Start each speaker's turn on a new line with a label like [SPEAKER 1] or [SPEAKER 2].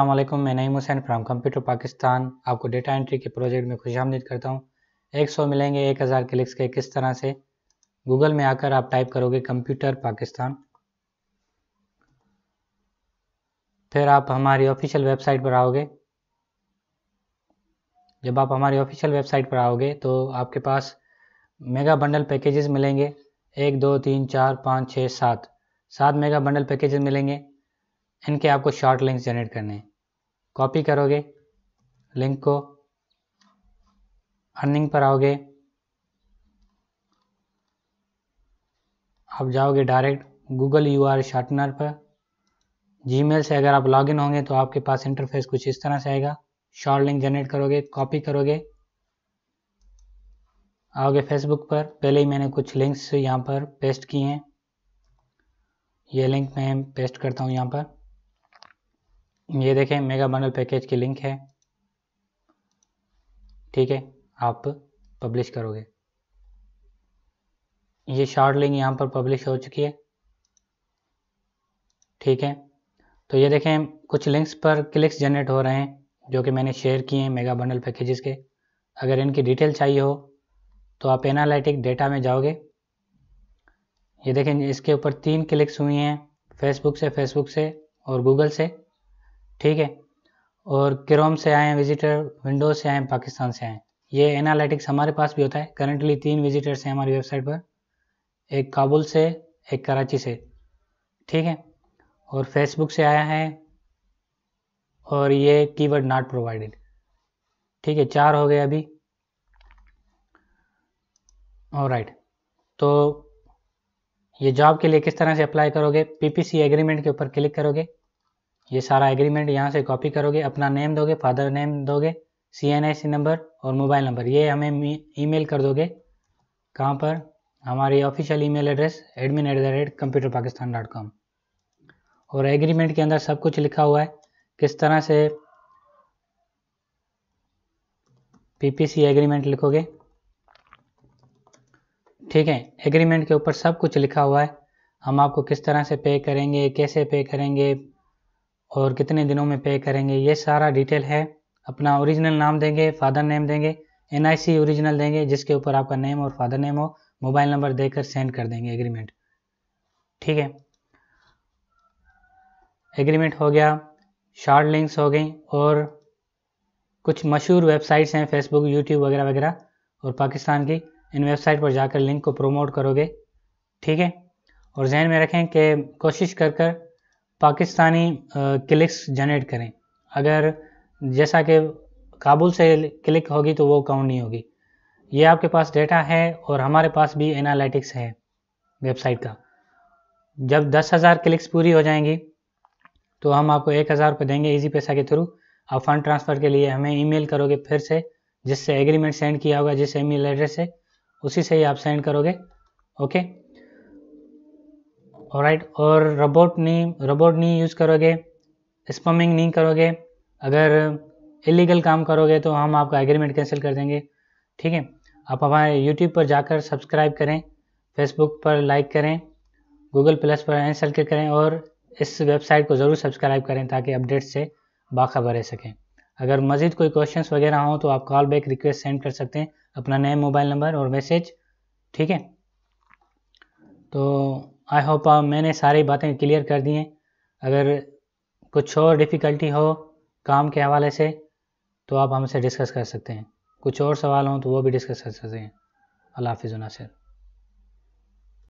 [SPEAKER 1] अल्लाम मैं Naeem Hussain from computer Pakistan आपको डेटा एंट्री के प्रोजेक्ट में खुश आमदीद करता हूँ एक सौ मिलेंगे एक हज़ार क्लिक्स के किस तरह से गूगल में आकर आप टाइप करोगे कंप्यूटर पाकिस्तान फिर आप हमारी ऑफिशियल वेबसाइट पर आओगे जब आप हमारी ऑफिशियल वेबसाइट पर आओगे तो आपके पास मेगा बंडल पैकेजेस मिलेंगे एक दो तीन चार पाँच छः सात सात मेगा बंडल पैकेजेस मिलेंगे इनके आपको शॉर्ट लिंक्स जनरेट करने हैं कॉपी करोगे लिंक को अर्निंग पर आओगे आप जाओगे direct Google U R shortener पर जीमेल से अगर आप लॉगिन होंगे तो आपके पास इंटरफेस कुछ इस तरह से आएगा शॉर्ट लिंक जनरेट करोगे कॉपी करोगे आओगे फेसबुक पर पहले ही मैंने कुछ लिंक्स यहाँ पर पेस्ट किए हैं ये लिंक मैं पेस्ट करता हूँ यहाँ पर ये देखें मेगा बंडल पैकेज की लिंक है ठीक है आप पब्लिश करोगे ये शार्ट लिंक यहाँ पर पब्लिश हो चुकी है ठीक है तो ये देखें कुछ लिंक्स पर क्लिक्स जनरेट हो रहे हैं जो कि मैंने शेयर किए हैं मेगा बंडल पैकेजेस के अगर इनकी डिटेल चाहिए हो तो आप एनालिटिक डेटा में जाओगे ये देखें इसके ऊपर तीन क्लिक्स हुई हैं फेसबुक से फेसबुक से और गूगल से ठीक है और क्रोम से आए विजिटर विंडोज से आए पाकिस्तान से आए ये एनालिटिक्स हमारे पास भी होता है करंटली तीन विजिटर्स हैं हमारी वेबसाइट पर एक काबुल से एक कराची से ठीक है और फेसबुक से आया है और ये कीवर्ड नॉट प्रोवाइडेड ठीक है चार हो गए अभी और राइट तो ये जॉब के लिए किस तरह से अप्लाई करोगे पीपीसी एग्रीमेंट के ऊपर क्लिक करोगे ये सारा एग्रीमेंट यहाँ से कॉपी करोगे अपना नेम दोगे फादर नेम दोगे C N I C number और मोबाइल नंबर ये हमें ईमेल कर दोगे कहाँ पर हमारी official email address admin at the rate computer Pakistan dot com और एग्रीमेंट के अंदर सब कुछ लिखा हुआ है किस तरह से पीपीसी एग्रीमेंट लिखोगे ठीक है एग्रीमेंट के ऊपर सब कुछ लिखा हुआ है हम आपको किस तरह से पे करेंगे कैसे पे करेंगे और कितने दिनों में पे करेंगे ये सारा डिटेल है अपना ओरिजिनल नाम देंगे फादर नेम देंगे एन ओरिजिनल देंगे जिसके ऊपर आपका नेम और फादर नेम हो मोबाइल नंबर देकर सेंड कर देंगे एग्रीमेंट ठीक है एग्रीमेंट हो गया शार्ट लिंक्स हो गई और कुछ मशहूर वेबसाइट्स हैं फेसबुक यूट्यूब वगैरह वगैरह और पाकिस्तान की इन वेबसाइट पर जाकर लिंक को प्रोमोट करोगे ठीक है और जहन में रखें कि कोशिश कर कर पाकिस्तानी क्लिक्स जनरेट करें अगर जैसा कि काबुल से क्लिक होगी तो वो काउंट नहीं होगी ये आपके पास डेटा है और हमारे पास भी एनालिटिक्स है वेबसाइट का जब दस हज़ार क्लिक्स पूरी हो जाएंगी तो हम आपको एक हज़ार रुपये देंगे इजी पैसा के थ्रू आप फंड ट्रांसफ़र के लिए हमें ईमेल करोगे फिर से जिससे एग्रीमेंट सेंड किया होगा जिस ईमेल एड्रेस से उसी से ही आप सेंड करोगे ओके राइट और रोबोट नहीं रोबोट नहीं यूज़ करोगे स्पमिंग नहीं करोगे अगर इलीगल काम करोगे तो हम आपका एग्रीमेंट कैंसिल कर देंगे ठीक है आप हमारे यूट्यूब पर जाकर सब्सक्राइब करें फेसबुक पर लाइक करें गूगल प्लस पर एंसल के करें और इस वेबसाइट को ज़रूर सब्सक्राइब करें ताकि अपडेट्स से बाखबर रह सकें अगर मज़ीद कोई क्वेश्चंस वगैरह हों तो आप कॉल बैक रिक्वेस्ट सेंड कर सकते हैं अपना नया मोबाइल नंबर और मैसेज ठीक है तो आई होप uh, मैंने सारी बातें क्लियर कर दी हैं अगर कुछ और डिफ़िकल्टी हो काम के हवाले से तो आप हमसे डिस्कस कर सकते हैं कुछ और सवाल हों तो वो भी डिस्कस कर सकते हैं अल्लाह हाफिज़ नासिर